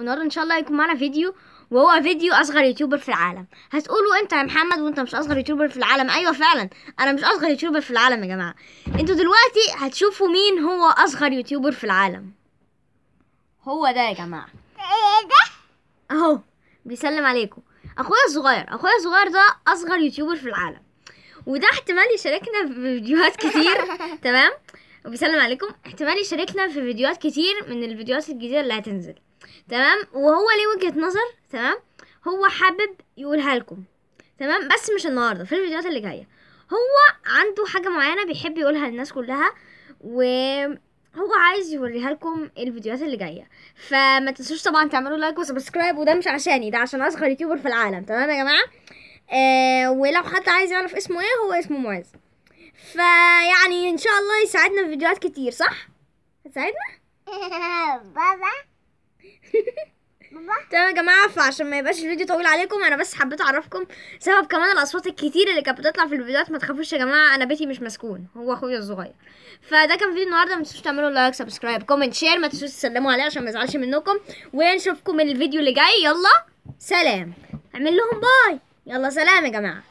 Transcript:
النهارده ان شاء الله هيكون معانا فيديو وهو فيديو اصغر يوتيوبر في العالم هتقولوا انت يا محمد وانت مش اصغر يوتيوبر في العالم ايوه فعلا انا مش اصغر يوتيوبر في العالم يا جماعه انتوا دلوقتي هتشوفوا مين هو اصغر يوتيوبر في العالم هو ده يا جماعه ده اهو بيسلم عليكم اخويا الصغير اخويا الصغير ده اصغر يوتيوبر في العالم وده احتمال يشاركنا في فيديوهات كتير تمام وبيسلم عليكم احتمال يشاركنا في فيديوهات كتير من الفيديوهات الجديده اللي هتنزل تمام وهو ليه وجهة نظر تمام هو حابب يقولها لكم تمام بس مش النهارده في الفيديوهات اللي جايه هو عنده حاجه معينه بيحب يقولها للناس كلها و هو عايز يوريها لكم الفيديوهات اللي جايه فما تنسوش طبعا تعملوا لايك وسبسكرايب وده مش عشاني ده عشان اصغر يوتيوبر في العالم تمام يا جماعه آه ولو حد عايز يعرف اسمه ايه هو اسمه معز فيعني ان شاء الله يساعدنا في فيديوهات كتير صح هتساعدنا تمام يا جماعه فعشان ما يبقاش الفيديو طويل عليكم انا بس حبيت اعرفكم سبب كمان الاصوات الكتير اللي كانت بتطلع في الفيديوهات ما تخافوش يا جماعه انا بيتي مش مسكون هو اخويا الصغير فده كان فيديو النهارده ما تنسوش تعملوا لايك سبسكرايب كومنت شير ما تنسوش تسلموا عليه عشان ما يزعلش منكم ونشوفكم الفيديو اللي جاي يلا سلام اعمل لهم باي يلا سلام يا جماعه